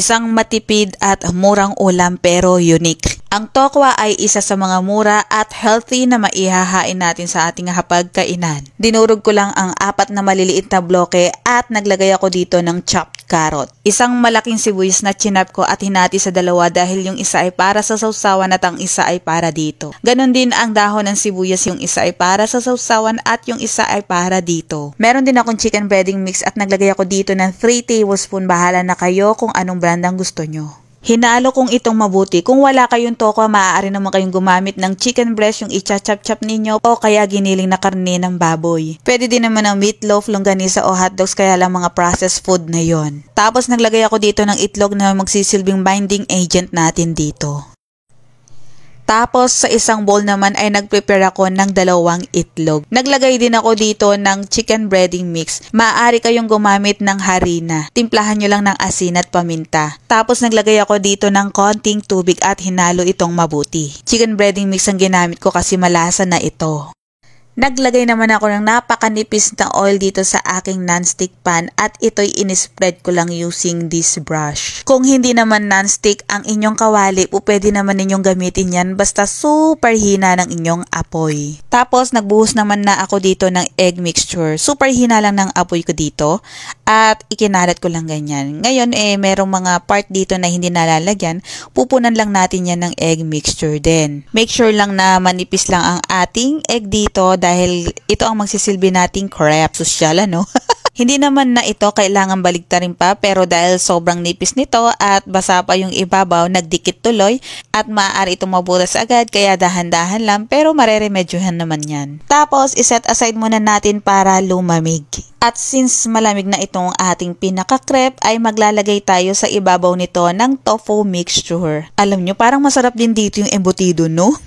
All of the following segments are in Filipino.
Isang matipid at murang ulam pero unique. Ang tokwa ay isa sa mga mura at healthy na maihahain natin sa ating hapagkainan. Dinurog ko lang ang apat na maliliit na bloke at naglagay ako dito ng chopped carrot. Isang malaking sibuyas na chinap ko at hinati sa dalawa dahil yung isa ay para sa sausawan at ang isa ay para dito. Ganon din ang dahon ng sibuyas, yung isa ay para sa sausawan at yung isa ay para dito. Meron din akong chicken breading mix at naglagay ako dito ng 3 tablespoon. Bahala na kayo kung anong brand ang gusto nyo. Hinalo kong itong mabuti. Kung wala kayong toko, maaari naman kayong gumamit ng chicken breast yung ichachap-chap ninyo o kaya giniling na karne ng baboy. Pwede din naman ng meatloaf, longganisa o hotdogs kaya lang mga processed food na yon. Tapos naglagay ako dito ng itlog na magsisilbing binding agent natin dito. Tapos sa isang bowl naman ay nagprepare ako ng dalawang itlog. Naglagay din ako dito ng chicken breading mix. Maaari kayong gumamit ng harina. Timplahan nyo lang ng asin at paminta. Tapos naglagay ako dito ng konting tubig at hinalo itong mabuti. Chicken breading mix ang ginamit ko kasi malasa na ito. Naglagay naman ako ng napakanipis na oil dito sa aking nonstick pan at ito'y in-spread ko lang using this brush. Kung hindi naman nonstick ang inyong kawali, po pwede naman ninyong gamitin yan basta super hina ng inyong apoy. Tapos nagbuhos naman na ako dito ng egg mixture. Super hina lang ng apoy ko dito at ikinalat ko lang ganyan. Ngayon eh merong mga part dito na hindi nalalagyan, pupunan lang natin yan ng egg mixture din. Make sure lang na manipis lang ang ating egg dito dahil ito ang magsisilbi nating crap social ano. Hindi naman na ito kailangan baligtarin pa pero dahil sobrang nipis nito at basa pa yung ibabaw, nagdikit tuloy at maaari itong mabutas agad kaya dahan-dahan lang pero mareremedyohan naman yan. Tapos iset aside muna natin para lumamig. At since malamig na itong ating pinaka-crepe ay maglalagay tayo sa ibabaw nito ng tofu mixture. Alam nyo, parang masarap din dito yung embutido, no?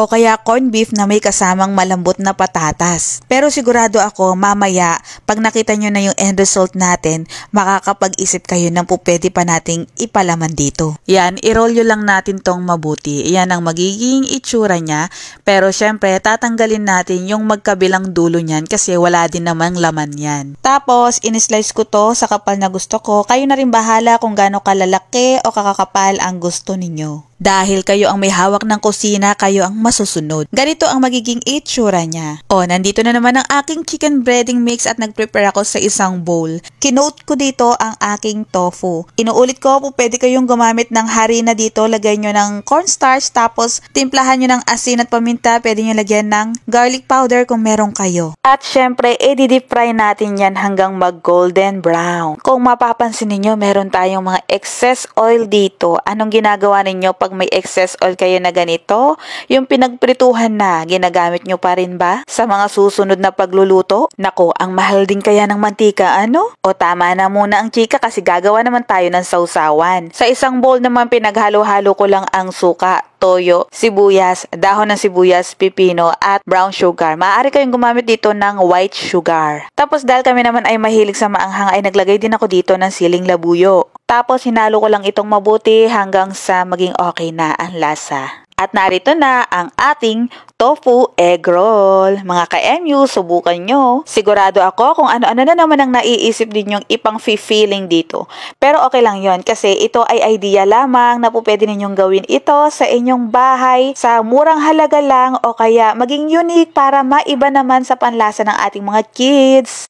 o kaya corn beef na may kasamang malambot na patatas. Pero sigurado ako, mamaya, pag nakita nyo na yung end result natin, makakapag-isip kayo ng pupwede pa nating ipalaman dito. Yan, i-roll nyo lang natin tong mabuti. Yan ang magiging itsura niya. Pero syempre, tatanggalin natin yung magkabilang dulo niyan kasi wala din namang laman ganyan. Tapos, inislice ko to sa kapal na gusto ko. Kayo na rin bahala kung gaano kalalaki o kakakapal ang gusto ninyo. Dahil kayo ang may hawak ng kusina, kayo ang masusunod. Ganito ang magiging itsura niya. O, nandito na naman ang aking chicken breading mix at nagprepare ako sa isang bowl. Kinote ko dito ang aking tofu. Inuulit ko po pwede kayong gumamit ng harina dito. Lagay nyo ng cornstarch tapos timplahan nyo ng asin at paminta. Pwede nyo lagyan ng garlic powder kung meron kayo. At syempre, i-deep fry natin yan hanggang mag golden brown. Kung mapapansin niyo meron tayong mga excess oil dito. Anong ginagawa ninyo kapag may excess oil kayo na ganito, yung pinagprituhan na, ginagamit nyo pa rin ba sa mga susunod na pagluluto? Nako, ang mahal din kaya ng mantika, ano? O tama na muna ang chika kasi gagawa naman tayo ng sausawan. Sa isang bowl naman pinaghalo-halo ko lang ang suka, toyo, sibuyas, dahon ng sibuyas, pipino, at brown sugar. Maaari kayong gumamit dito ng white sugar. Tapos dahil kami naman ay mahilig sa maanghang ay naglagay din ako dito ng siling labuyo. Tapos hinalo ko lang itong mabuti hanggang sa maging okay na ang lasa. At narito na ang ating tofu egg roll. Mga ka-MU, subukan nyo. Sigurado ako kung ano-ano na naman ang naiisip ninyong ipang feeling dito. Pero okay lang yon kasi ito ay idea lamang na po pwede ninyong gawin ito sa inyong bahay sa murang halaga lang o kaya maging unique para maiba naman sa panlasa ng ating mga kids.